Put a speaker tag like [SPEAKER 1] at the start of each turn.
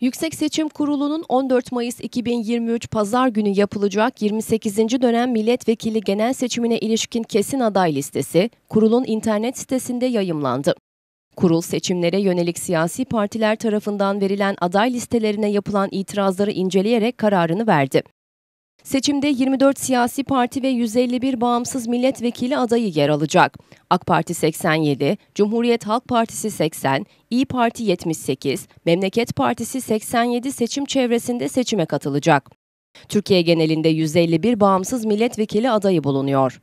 [SPEAKER 1] Yüksek Seçim Kurulu'nun 14 Mayıs 2023 pazar günü yapılacak 28. dönem milletvekili genel seçimine ilişkin kesin aday listesi kurulun internet sitesinde yayımlandı. Kurul seçimlere yönelik siyasi partiler tarafından verilen aday listelerine yapılan itirazları inceleyerek kararını verdi. Seçimde 24 siyasi parti ve 151 bağımsız milletvekili adayı yer alacak. AK Parti 87, Cumhuriyet Halk Partisi 80, İyi Parti 78, Memleket Partisi 87 seçim çevresinde seçime katılacak. Türkiye genelinde 151 bağımsız milletvekili adayı bulunuyor.